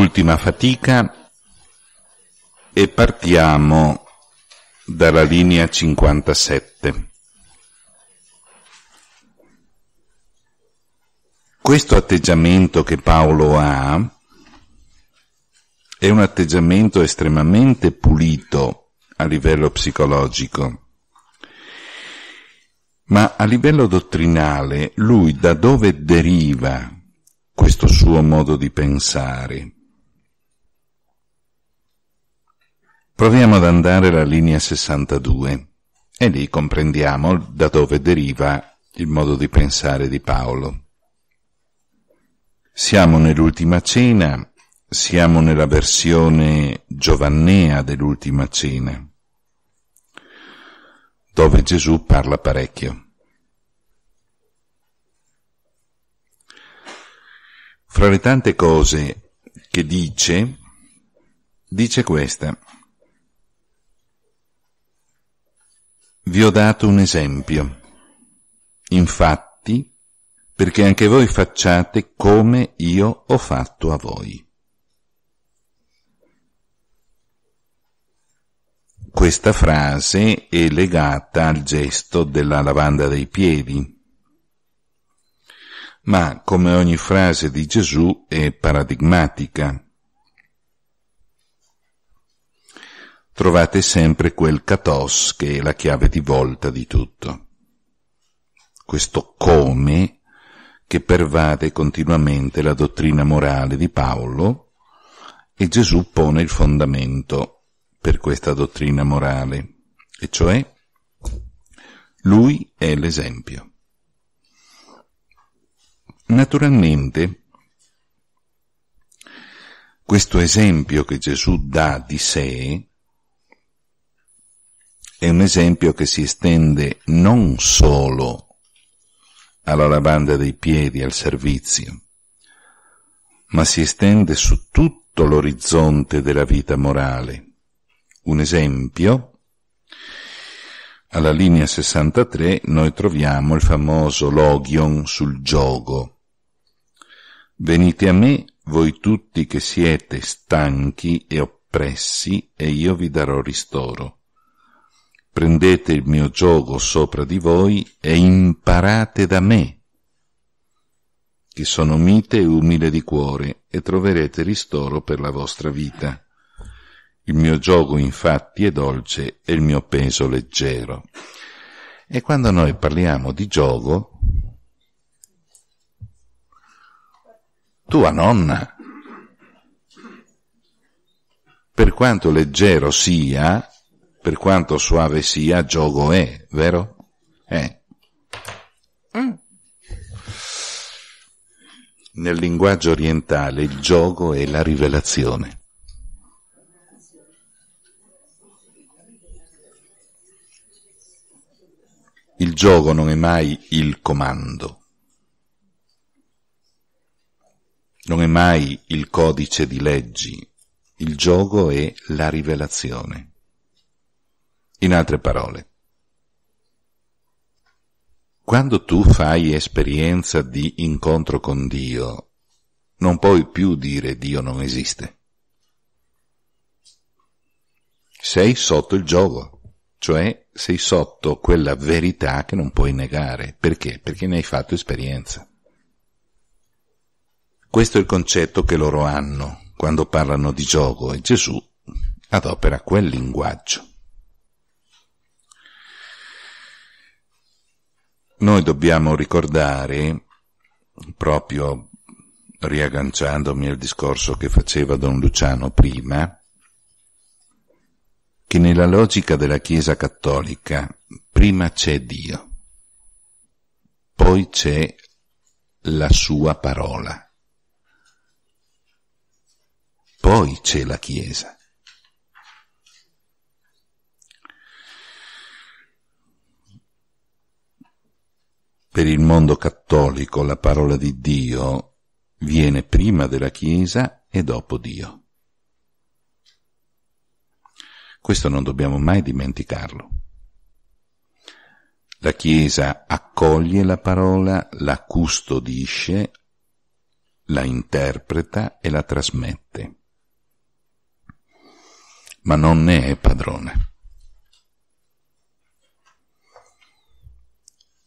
l'ultima fatica e partiamo dalla linea 57. Questo atteggiamento che Paolo ha è un atteggiamento estremamente pulito a livello psicologico, ma a livello dottrinale lui da dove deriva questo suo modo di pensare? Proviamo ad andare alla linea 62 e lì comprendiamo da dove deriva il modo di pensare di Paolo. Siamo nell'ultima cena, siamo nella versione giovannea dell'ultima cena, dove Gesù parla parecchio. Fra le tante cose che dice, dice questa. vi ho dato un esempio. Infatti, perché anche voi facciate come io ho fatto a voi. Questa frase è legata al gesto della lavanda dei piedi, ma come ogni frase di Gesù è paradigmatica trovate sempre quel katos che è la chiave di volta di tutto. Questo come che pervade continuamente la dottrina morale di Paolo e Gesù pone il fondamento per questa dottrina morale, e cioè lui è l'esempio. Naturalmente, questo esempio che Gesù dà di sé è un esempio che si estende non solo alla lavanda dei piedi, al servizio, ma si estende su tutto l'orizzonte della vita morale. Un esempio, alla linea 63 noi troviamo il famoso logion sul gioco. Venite a me, voi tutti che siete stanchi e oppressi, e io vi darò ristoro prendete il mio gioco sopra di voi e imparate da me, che sono mite e umile di cuore, e troverete ristoro per la vostra vita. Il mio gioco infatti è dolce e il mio peso leggero. E quando noi parliamo di gioco, tua nonna, per quanto leggero sia, per quanto suave sia, gioco è, vero? Eh. Mm. Nel linguaggio orientale il gioco è la rivelazione. Il gioco non è mai il comando, non è mai il codice di leggi, il gioco è la rivelazione. In altre parole, quando tu fai esperienza di incontro con Dio, non puoi più dire Dio non esiste. Sei sotto il gioco, cioè sei sotto quella verità che non puoi negare. Perché? Perché ne hai fatto esperienza. Questo è il concetto che loro hanno quando parlano di gioco e Gesù adopera quel linguaggio. Noi dobbiamo ricordare, proprio riagganciandomi al discorso che faceva Don Luciano prima, che nella logica della Chiesa cattolica prima c'è Dio, poi c'è la sua parola, poi c'è la Chiesa. Per il mondo cattolico la parola di Dio viene prima della Chiesa e dopo Dio. Questo non dobbiamo mai dimenticarlo. La Chiesa accoglie la parola, la custodisce, la interpreta e la trasmette, ma non ne è padrone.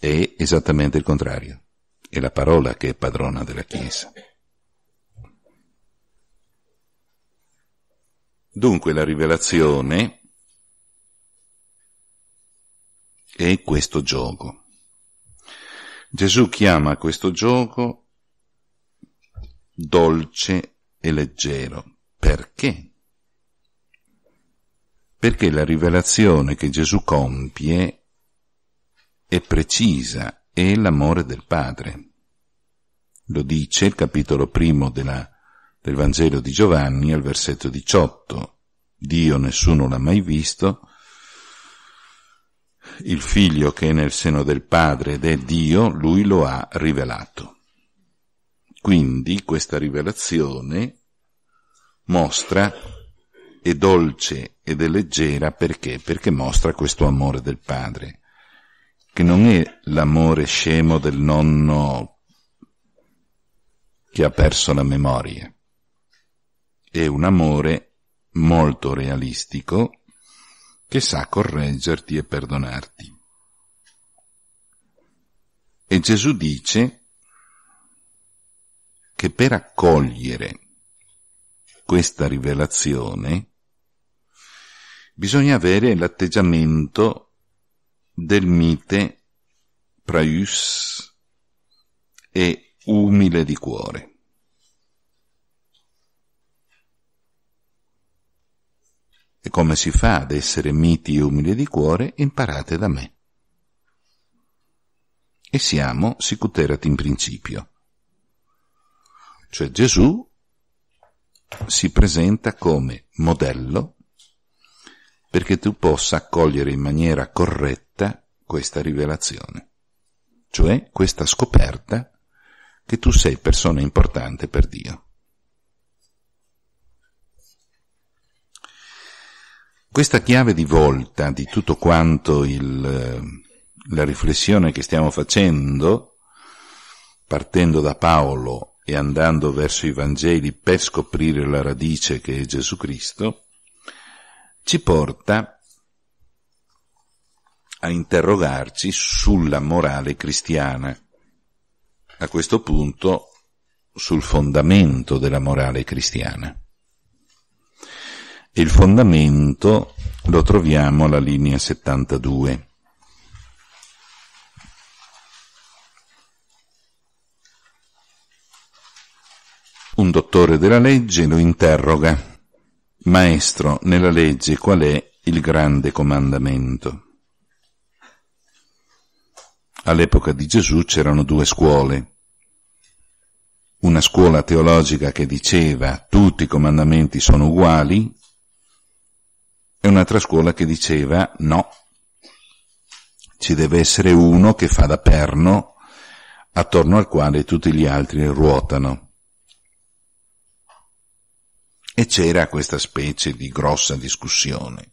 È esattamente il contrario. È la parola che è padrona della Chiesa. Dunque la rivelazione è questo gioco. Gesù chiama questo gioco dolce e leggero. Perché? Perché la rivelazione che Gesù compie e precisa è l'amore del Padre. Lo dice il capitolo primo della, del Vangelo di Giovanni al versetto 18. Dio nessuno l'ha mai visto, il figlio che è nel seno del Padre ed è Dio, lui lo ha rivelato. Quindi questa rivelazione mostra è dolce ed è leggera perché? Perché mostra questo amore del Padre che non è l'amore scemo del nonno che ha perso la memoria, è un amore molto realistico che sa correggerti e perdonarti. E Gesù dice che per accogliere questa rivelazione bisogna avere l'atteggiamento del mite Praius e umile di cuore. E come si fa ad essere miti e umili di cuore? Imparate da me. E siamo sicuterati in principio. Cioè Gesù si presenta come modello perché tu possa accogliere in maniera corretta questa rivelazione, cioè questa scoperta che tu sei persona importante per Dio. Questa chiave di volta di tutto quanto il, eh, la riflessione che stiamo facendo, partendo da Paolo e andando verso i Vangeli per scoprire la radice che è Gesù Cristo, ci porta a a interrogarci sulla morale cristiana. A questo punto sul fondamento della morale cristiana. E il fondamento lo troviamo alla linea 72. Un dottore della legge lo interroga, Maestro, nella legge qual è il grande comandamento? All'epoca di Gesù c'erano due scuole. Una scuola teologica che diceva tutti i comandamenti sono uguali e un'altra scuola che diceva no, ci deve essere uno che fa da perno attorno al quale tutti gli altri ruotano. E c'era questa specie di grossa discussione.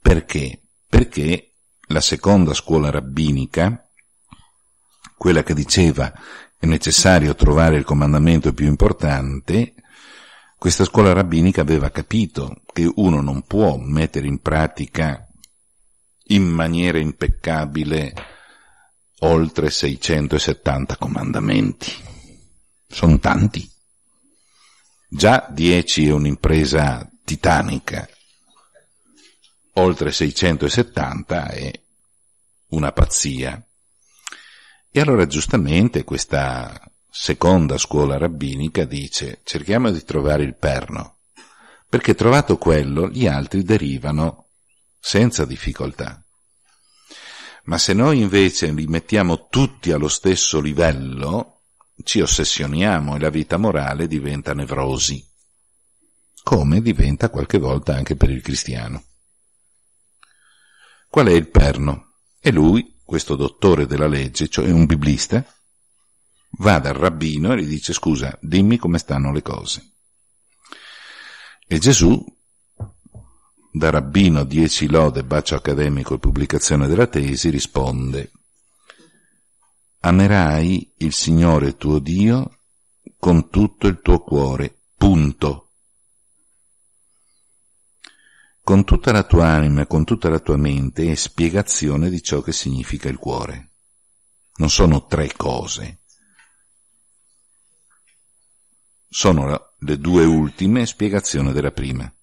Perché? Perché la seconda scuola rabbinica, quella che diceva è necessario trovare il comandamento più importante, questa scuola rabbinica aveva capito che uno non può mettere in pratica in maniera impeccabile oltre 670 comandamenti. Sono tanti. Già 10 è un'impresa titanica, oltre 670 è una pazzia. E allora giustamente questa seconda scuola rabbinica dice cerchiamo di trovare il perno, perché trovato quello gli altri derivano senza difficoltà. Ma se noi invece li mettiamo tutti allo stesso livello, ci ossessioniamo e la vita morale diventa nevrosi, come diventa qualche volta anche per il cristiano qual è il perno. E lui, questo dottore della legge, cioè un biblista, va dal rabbino e gli dice scusa, dimmi come stanno le cose. E Gesù, da rabbino 10 lode, bacio accademico e pubblicazione della tesi, risponde Amerai il Signore tuo Dio con tutto il tuo cuore, punto con tutta la tua anima, e con tutta la tua mente è spiegazione di ciò che significa il cuore. Non sono tre cose. Sono le due ultime spiegazione della prima.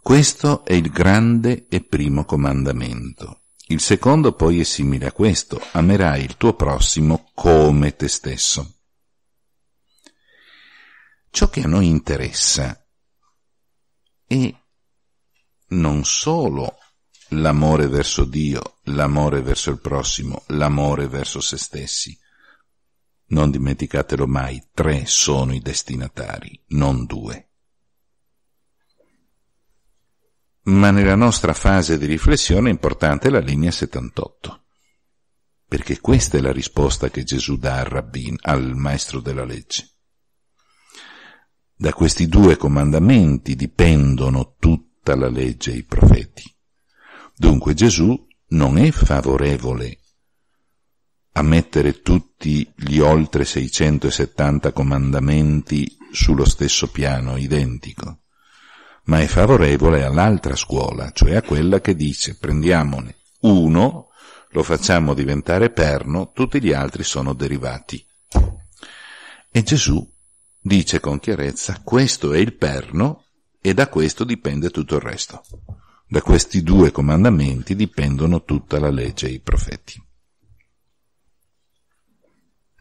Questo è il grande e primo comandamento. Il secondo poi è simile a questo, amerai il tuo prossimo come te stesso ciò che a noi interessa è non solo l'amore verso Dio, l'amore verso il prossimo, l'amore verso se stessi. Non dimenticatelo mai, tre sono i destinatari, non due. Ma nella nostra fase di riflessione è importante la linea 78, perché questa è la risposta che Gesù dà al rabbin, al maestro della legge. Da questi due comandamenti dipendono tutta la legge e i profeti. Dunque Gesù non è favorevole a mettere tutti gli oltre 670 comandamenti sullo stesso piano identico, ma è favorevole all'altra scuola, cioè a quella che dice prendiamone uno, lo facciamo diventare perno, tutti gli altri sono derivati. E Gesù dice con chiarezza questo è il perno e da questo dipende tutto il resto. Da questi due comandamenti dipendono tutta la legge e i profeti.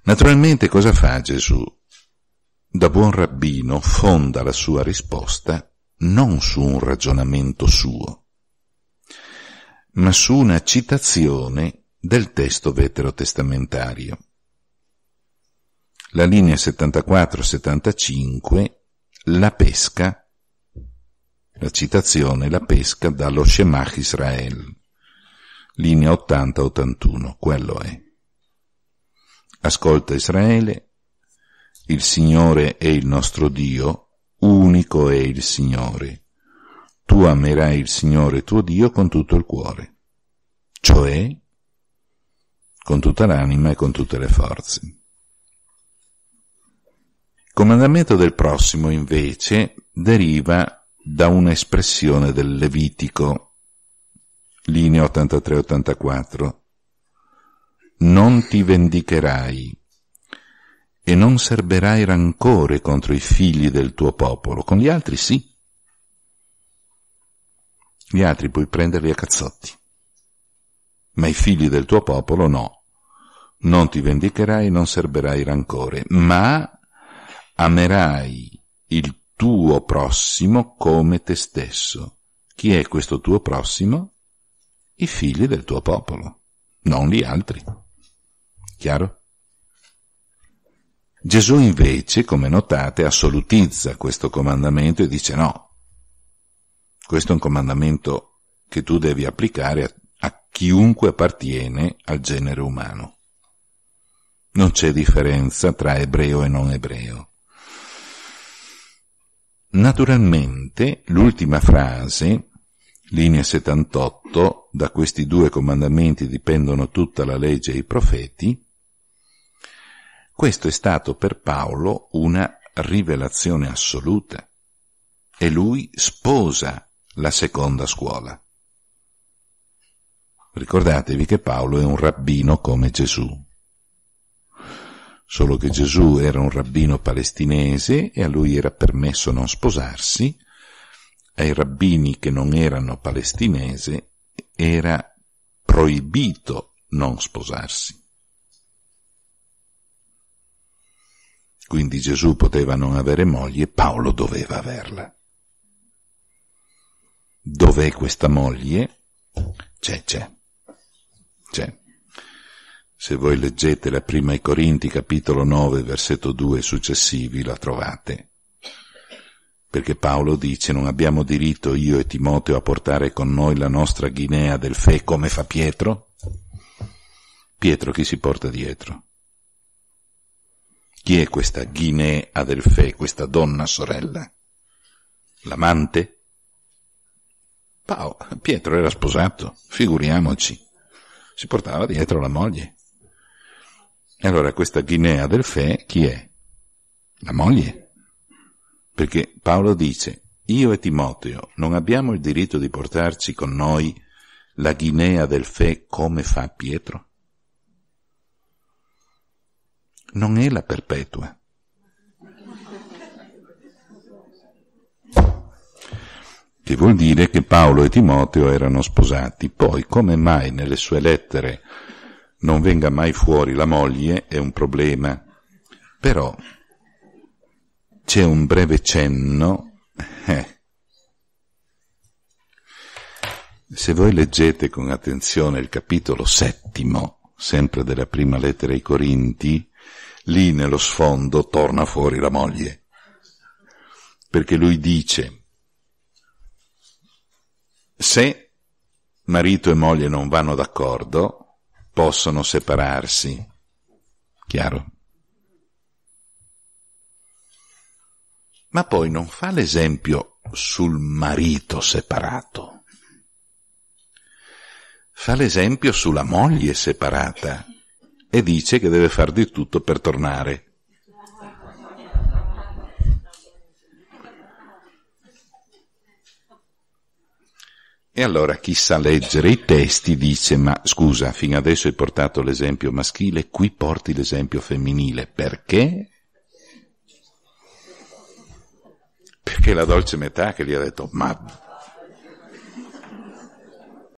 Naturalmente cosa fa Gesù? Da buon rabbino fonda la sua risposta non su un ragionamento suo, ma su una citazione del testo veterotestamentario la linea 74-75, la pesca, la citazione, la pesca dallo Shemach Israel, linea 80-81, quello è. Ascolta Israele, il Signore è il nostro Dio, unico è il Signore. Tu amerai il Signore tuo Dio con tutto il cuore, cioè con tutta l'anima e con tutte le forze comandamento del prossimo, invece, deriva da un'espressione del Levitico, linea 83-84. Non ti vendicherai e non serberai rancore contro i figli del tuo popolo, con gli altri sì. Gli altri puoi prenderli a cazzotti, ma i figli del tuo popolo no. Non ti vendicherai, e non serberai rancore, ma amerai il tuo prossimo come te stesso. Chi è questo tuo prossimo? I figli del tuo popolo, non gli altri. Chiaro? Gesù invece, come notate, assolutizza questo comandamento e dice no, questo è un comandamento che tu devi applicare a, a chiunque appartiene al genere umano. Non c'è differenza tra ebreo e non ebreo Naturalmente, l'ultima frase, linea 78, da questi due comandamenti dipendono tutta la legge e i profeti, questo è stato per Paolo una rivelazione assoluta e lui sposa la seconda scuola. Ricordatevi che Paolo è un rabbino come Gesù, solo che Gesù era un rabbino palestinese e a lui era permesso non sposarsi, ai rabbini che non erano palestinesi era proibito non sposarsi. Quindi Gesù poteva non avere moglie, Paolo doveva averla. Dov'è questa moglie? C'è, c'è. C'è. Se voi leggete la prima ai Corinti capitolo 9 versetto 2 successivi la trovate. Perché Paolo dice non abbiamo diritto io e Timoteo a portare con noi la nostra Guinea del Fe come fa Pietro? Pietro chi si porta dietro? Chi è questa Guinea del Fe, questa donna sorella? L'amante? Paolo, Pietro era sposato, figuriamoci. Si portava dietro la moglie. E allora questa Ghinea del Fe chi è? La moglie. Perché Paolo dice, io e Timoteo non abbiamo il diritto di portarci con noi la Ghinea del Fe come fa Pietro? Non è la perpetua. che vuol dire che Paolo e Timoteo erano sposati. Poi, come mai nelle sue lettere non venga mai fuori la moglie è un problema, però c'è un breve cenno. Eh. Se voi leggete con attenzione il capitolo settimo, sempre della prima lettera ai Corinti, lì nello sfondo torna fuori la moglie, perché lui dice, se marito e moglie non vanno d'accordo, possono separarsi. Chiaro? Ma poi non fa l'esempio sul marito separato, fa l'esempio sulla moglie separata e dice che deve far di tutto per tornare. E allora chi sa leggere i testi dice, ma scusa, fino adesso hai portato l'esempio maschile, qui porti l'esempio femminile, perché? Perché la dolce metà che gli ha detto, ma